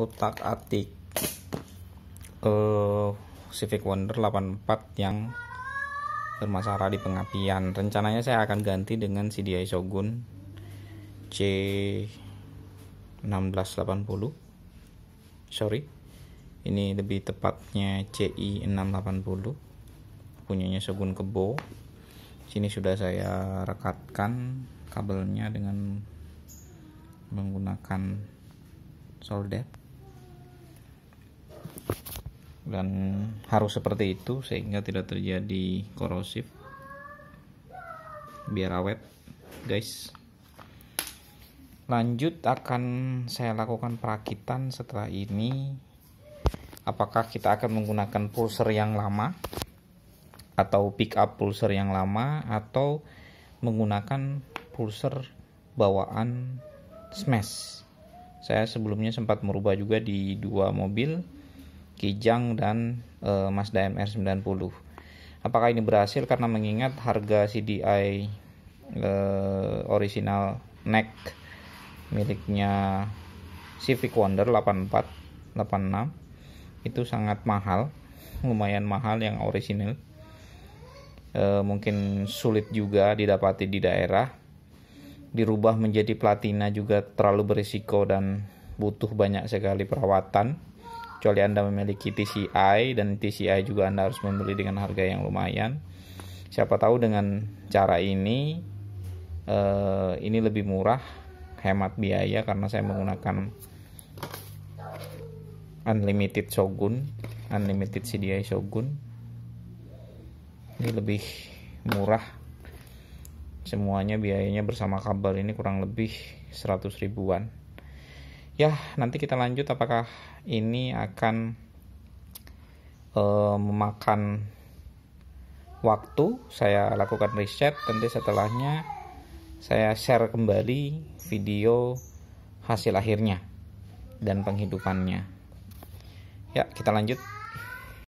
utak atik uh, Civic Wonder 84 yang bermasalah di pengapian rencananya saya akan ganti dengan CDI Shogun C1680 sorry ini lebih tepatnya CI680 punyanya Shogun Kebo sini sudah saya rekatkan kabelnya dengan menggunakan solder dan harus seperti itu sehingga tidak terjadi korosif biar awet guys lanjut akan saya lakukan perakitan setelah ini apakah kita akan menggunakan pulser yang lama atau pick up pulser yang lama atau menggunakan pulser bawaan smash saya sebelumnya sempat merubah juga di dua mobil Kijang dan e, eh, Mazda MR90. Apakah ini berhasil karena mengingat harga CDI e, eh, original neck miliknya Civic Wonder 84 86 itu sangat mahal, lumayan mahal yang original. E, eh, mungkin sulit juga didapati di daerah. Dirubah menjadi platina juga terlalu berisiko dan butuh banyak sekali perawatan kecuali Anda memiliki TCI dan TCI juga Anda harus membeli dengan harga yang lumayan. Siapa tahu dengan cara ini eh, ini lebih murah, hemat biaya karena saya menggunakan unlimited Shogun, unlimited CDI Shogun. Ini lebih murah. Semuanya biayanya bersama kabel ini kurang lebih 100 ribuan ya nanti kita lanjut apakah ini akan uh, memakan waktu saya lakukan riset nanti setelahnya saya share kembali video hasil akhirnya dan penghidupannya ya kita lanjut